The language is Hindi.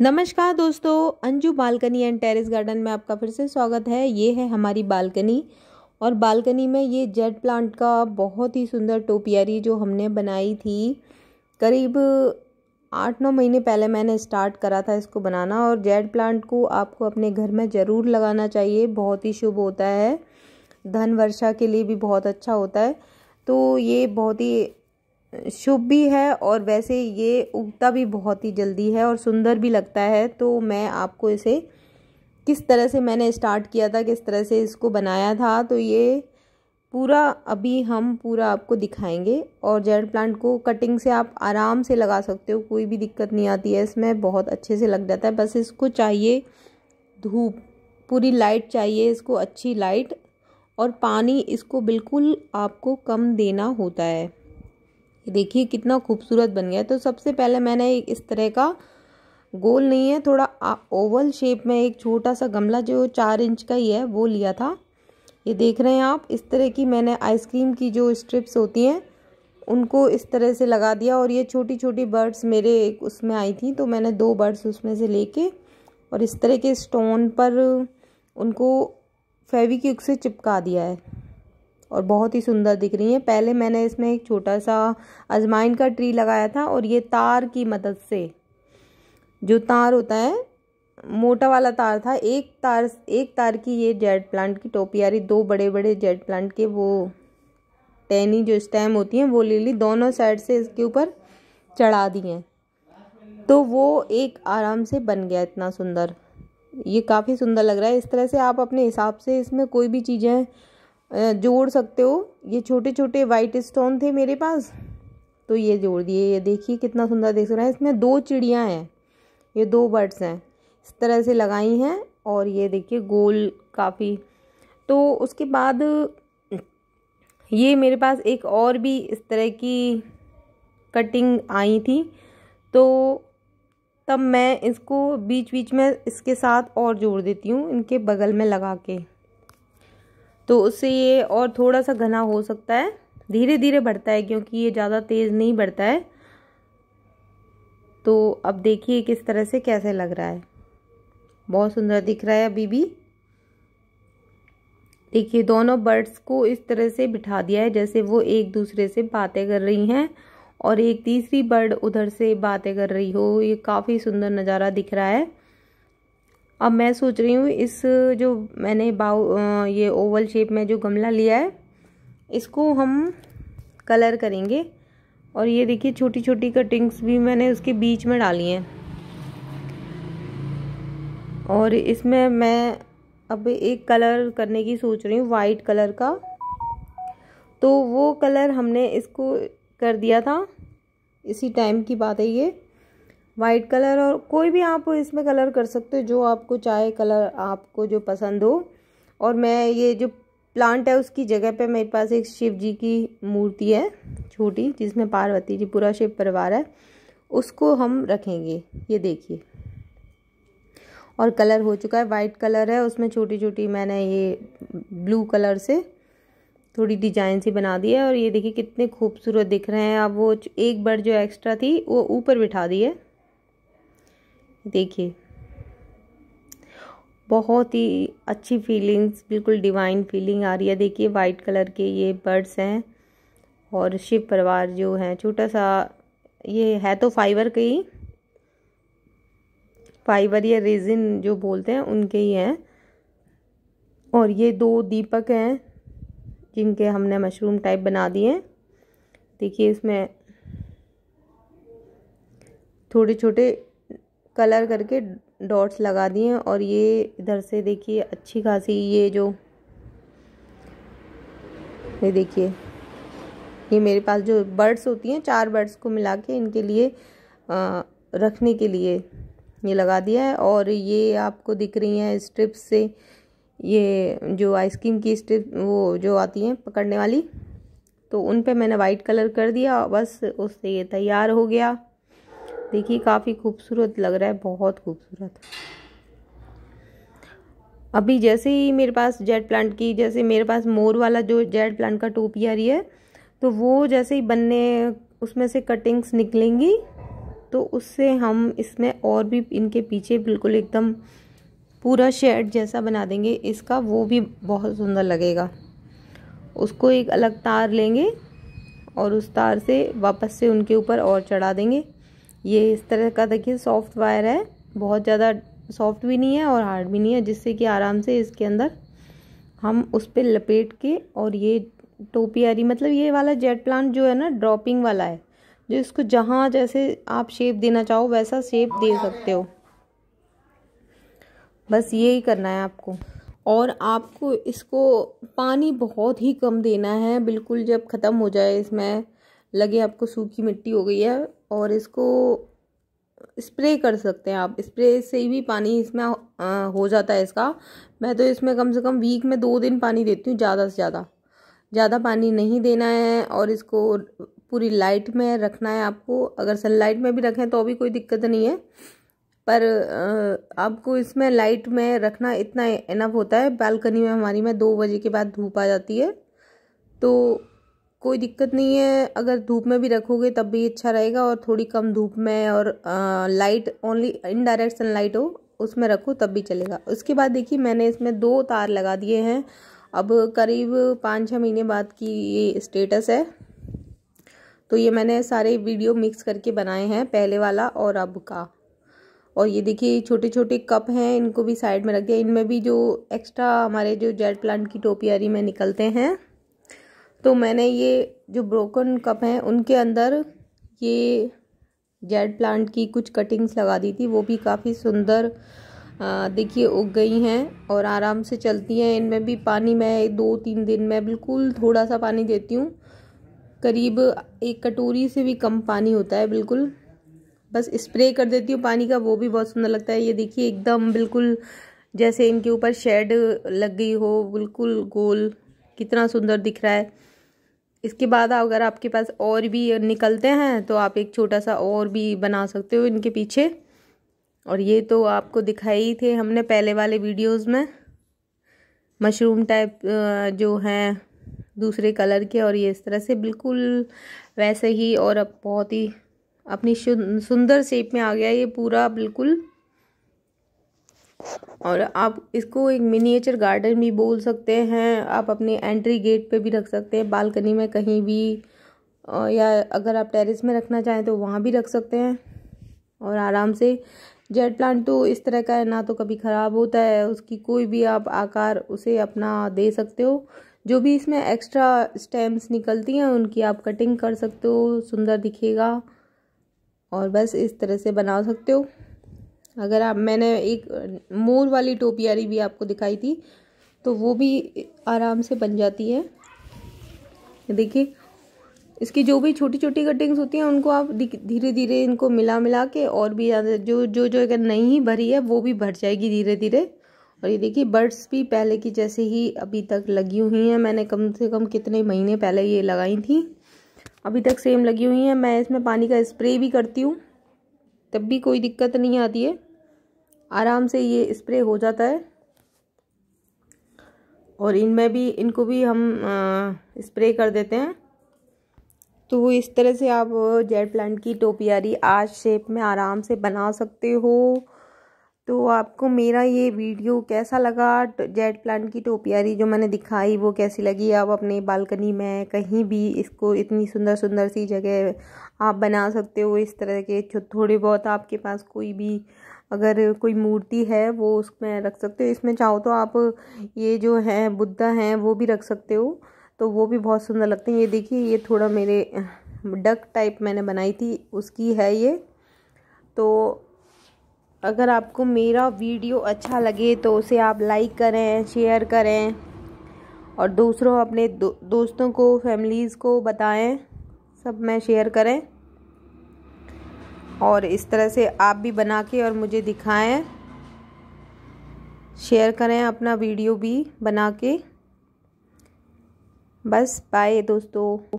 नमस्कार दोस्तों Anju balcony and terrace garden में आपका फिर से स्वागत है ये है हमारी बालकनी और बालकनी में ये जेड प्लांट का बहुत ही सुंदर टोपियारी जो हमने बनाई थी करीब आठ नौ महीने पहले मैंने स्टार्ट करा था इसको बनाना और जेड प्लांट को आपको अपने घर में ज़रूर लगाना चाहिए बहुत ही शुभ होता है धन वर्षा के लिए भी बहुत अच्छा होता है तो ये बहुत ही शुभ भी है और वैसे ये उगता भी बहुत ही जल्दी है और सुंदर भी लगता है तो मैं आपको इसे किस तरह से मैंने स्टार्ट किया था किस तरह से इसको बनाया था तो ये पूरा अभी हम पूरा आपको दिखाएंगे और जेड प्लांट को कटिंग से आप आराम से लगा सकते हो कोई भी दिक्कत नहीं आती है इसमें बहुत अच्छे से लग जाता है बस इसको चाहिए धूप पूरी लाइट चाहिए इसको अच्छी लाइट और पानी इसको बिल्कुल आपको कम देना होता है देखिए कितना खूबसूरत बन गया तो सबसे पहले मैंने इस तरह का गोल नहीं है थोड़ा ओवल शेप में एक छोटा सा गमला जो चार इंच का ही है वो लिया था ये देख रहे हैं आप इस तरह की मैंने आइसक्रीम की जो स्ट्रिप्स होती हैं उनको इस तरह से लगा दिया और ये छोटी छोटी बर्ड्स मेरे उसमें आई थी तो मैंने दो बर्ड्स उसमें से लेके और इस तरह के स्टोन पर उनको फेविक्विक से चिपका दिया है और बहुत ही सुंदर दिख रही हैं पहले मैंने इसमें एक छोटा सा अजमाइन का ट्री लगाया था और ये तार की मदद से जो तार होता है मोटा वाला तार था एक तार एक तार की ये जेड प्लांट की टोपी आ रही दो बड़े बड़े जेड प्लांट के वो टैनी जो स्टेम होती हैं वो ले ली दोनों साइड से इसके ऊपर चढ़ा दी हैं तो वो एक आराम से बन गया इतना सुंदर ये काफ़ी सुंदर लग रहा है इस तरह से आप अपने हिसाब से इसमें कोई भी चीज़ें जोड़ सकते हो ये छोटे छोटे वाइट स्टोन थे मेरे पास तो ये जोड़ दिए ये देखिए कितना सुंदर देख रहा है इसमें दो चिड़ियाँ हैं ये दो बर्ड्स हैं इस तरह से लगाई हैं और ये देखिए गोल काफ़ी तो उसके बाद ये मेरे पास एक और भी इस तरह की कटिंग आई थी तो तब मैं इसको बीच बीच में इसके साथ और जोड़ देती हूँ इनके बगल में लगा के तो उससे ये और थोड़ा सा घना हो सकता है धीरे धीरे बढ़ता है क्योंकि ये ज़्यादा तेज़ नहीं बढ़ता है तो अब देखिए किस तरह से कैसे लग रहा है बहुत सुंदर दिख रहा है अभी भी देखिए दोनों बर्ड्स को इस तरह से बिठा दिया है जैसे वो एक दूसरे से बातें कर रही हैं और एक तीसरी बर्ड उधर से बातें कर रही हो ये काफ़ी सुंदर नज़ारा दिख रहा है अब मैं सोच रही हूँ इस जो मैंने बाउ ये ओवल शेप में जो गमला लिया है इसको हम कलर करेंगे और ये देखिए छोटी छोटी कटिंग्स भी मैंने उसके बीच में डाली हैं और इसमें मैं अब एक कलर करने की सोच रही हूँ वाइट कलर का तो वो कलर हमने इसको कर दिया था इसी टाइम की बात है ये वाइट कलर और कोई भी आप इसमें कलर कर सकते हो जो आपको चाहे कलर आपको जो पसंद हो और मैं ये जो प्लांट है उसकी जगह पे मेरे पास एक शिव जी की मूर्ति है छोटी जिसमें पार्वती जी पूरा शिव परिवार है उसको हम रखेंगे ये देखिए और कलर हो चुका है वाइट कलर है उसमें छोटी छोटी मैंने ये ब्लू कलर से थोड़ी डिजाइन सी बना दी है और ये देखिए कितने खूबसूरत दिख रहे हैं अब वो एक बर्ड जो एक्स्ट्रा थी वो ऊपर बिठा दी है देखिए बहुत ही अच्छी फीलिंग्स बिल्कुल डिवाइन फीलिंग आ रही है देखिए वाइट कलर के ये बर्ड्स हैं और शिव परिवार जो है छोटा सा ये है तो फाइबर के ही फाइबर या रेजिन जो बोलते हैं उनके ही हैं और ये दो दीपक हैं जिनके हमने मशरूम टाइप बना दिए देखिए इसमें थोड़े छोटे कलर करके डॉट्स लगा दिए और ये इधर से देखिए अच्छी खासी ये जो ये देखिए ये मेरे पास जो बर्ड्स होती हैं चार बर्ड्स को मिला के इनके लिए आ, रखने के लिए ये लगा दिया है और ये आपको दिख रही हैं स्ट्रिप्स से ये जो आइसक्रीम की स्ट्रिप वो जो आती हैं पकड़ने वाली तो उन पे मैंने वाइट कलर कर दिया बस उससे ये तैयार हो गया देखिए काफ़ी खूबसूरत लग रहा है बहुत खूबसूरत अभी जैसे ही मेरे पास जेड प्लांट की जैसे मेरे पास मोर वाला जो जेड प्लांट का टोपी आ रही है तो वो जैसे ही बनने उसमें से कटिंग्स निकलेंगी तो उससे हम इसमें और भी इनके पीछे बिल्कुल एकदम पूरा शेड जैसा बना देंगे इसका वो भी बहुत सुंदर लगेगा उसको एक अलग तार लेंगे और उस तार से वापस से उनके ऊपर और चढ़ा देंगे ये इस तरह का देखिए सॉफ्ट वायर है बहुत ज़्यादा सॉफ्ट भी नहीं है और हार्ड भी नहीं है जिससे कि आराम से इसके अंदर हम उस पर लपेट के और ये टोपियारी मतलब ये वाला जेट प्लांट जो है ना ड्रॉपिंग वाला है जो इसको जहाँ जैसे आप शेप देना चाहो वैसा शेप दे सकते हो बस यही करना है आपको और आपको इसको पानी बहुत ही कम देना है बिल्कुल जब ख़त्म हो जाए इसमें लगे आपको सूखी मिट्टी हो गई है और इसको स्प्रे कर सकते हैं आप स्प्रे से भी पानी इसमें हो जाता है इसका मैं तो इसमें कम से कम वीक में दो दिन पानी देती हूँ ज़्यादा से ज़्यादा ज़्यादा पानी नहीं देना है और इसको पूरी लाइट में रखना है आपको अगर सनलाइट में भी रखें तो भी कोई दिक्कत नहीं है पर आपको इसमें लाइट में रखना इतना इनफ होता है बालकनी में हमारी में दो बजे के बाद धूप आ जाती है तो कोई दिक्कत नहीं है अगर धूप में भी रखोगे तब भी अच्छा रहेगा और थोड़ी कम धूप में और आ, लाइट ओनली इनडायरेक्ट सनलाइट हो उसमें रखो तब भी चलेगा उसके बाद देखिए मैंने इसमें दो तार लगा दिए हैं अब करीब पाँच छः महीने बाद की ये स्टेटस है तो ये मैंने सारे वीडियो मिक्स करके बनाए हैं पहले वाला और अब का और ये देखिए छोटे छोटे कप हैं इनको भी साइड में रख दिया इनमें भी जो एक्स्ट्रा हमारे जो जेड प्लांट की टोपियारी में निकलते हैं तो मैंने ये जो ब्रोकन कप हैं उनके अंदर ये जेड प्लांट की कुछ कटिंग्स लगा दी थी वो भी काफ़ी सुंदर देखिए उग गई हैं और आराम से चलती हैं इनमें भी पानी मैं दो तीन दिन में बिल्कुल थोड़ा सा पानी देती हूँ करीब एक कटोरी से भी कम पानी होता है बिल्कुल बस स्प्रे कर देती हूँ पानी का वो भी बहुत सुंदर लगता है ये देखिए एकदम बिल्कुल जैसे इनके ऊपर शेड लग गई हो बिल्कुल गोल कितना सुंदर दिख रहा है इसके बाद अगर आपके पास और भी निकलते हैं तो आप एक छोटा सा और भी बना सकते हो इनके पीछे और ये तो आपको दिखाई ही थे हमने पहले वाले वीडियोस में मशरूम टाइप जो हैं दूसरे कलर के और ये इस तरह से बिल्कुल वैसे ही और अब बहुत ही अपनी सुंदर शेप में आ गया ये पूरा बिल्कुल और आप इसको एक मिनिएचर गार्डन भी बोल सकते हैं आप अपने एंट्री गेट पे भी रख सकते हैं बालकनी में कहीं भी या अगर आप टेरेस में रखना चाहें तो वहाँ भी रख सकते हैं और आराम से जेड प्लांट तो इस तरह का है ना तो कभी ख़राब होता है उसकी कोई भी आप आकार उसे अपना दे सकते हो जो भी इसमें एक्स्ट्रा स्टेम्स निकलती हैं उनकी आप कटिंग कर सकते हो सुंदर दिखेगा और बस इस तरह से बना सकते हो अगर आप मैंने एक मोर वाली टोपियारी भी आपको दिखाई थी तो वो भी आराम से बन जाती है देखिए इसकी जो भी छोटी छोटी कटिंग्स होती हैं उनको आप धीरे धीरे इनको मिला मिला के और भी जो जो जो अगर नहीं भरी है वो भी भर जाएगी धीरे धीरे और ये देखिए बर्ड्स भी पहले की जैसे ही अभी तक लगी हुई हैं मैंने कम से कम कितने महीने पहले ये लगाई थी अभी तक सेम लगी हुई हैं मैं इसमें पानी का स्प्रे भी करती हूँ तब भी कोई दिक्कत नहीं आती है आराम से ये स्प्रे हो जाता है और इनमें भी इनको भी हम आ, स्प्रे कर देते हैं तो वो इस तरह से आप जेड प्लांट की टोपियारी आज शेप में आराम से बना सकते हो तो आपको मेरा ये वीडियो कैसा लगा जेड प्लांट की टोपियारी जो मैंने दिखाई वो कैसी लगी आप अपने बालकनी में कहीं भी इसको इतनी सुंदर सुंदर सी जगह आप बना सकते हो इस तरह के थोड़े बहुत आपके पास कोई भी अगर कोई मूर्ति है वो उसमें रख सकते हो इसमें चाहो तो आप ये जो है बुद्धा हैं वो भी रख सकते हो तो वो भी बहुत सुंदर लगते हैं ये देखिए ये थोड़ा मेरे डक टाइप मैंने बनाई थी उसकी है ये तो अगर आपको मेरा वीडियो अच्छा लगे तो उसे आप लाइक करें शेयर करें और दूसरों अपने दो, दोस्तों को फैमिलीज़ को बताएं सब मैं शेयर करें और इस तरह से आप भी बना के और मुझे दिखाएं शेयर करें अपना वीडियो भी बना के बस बाय दोस्तों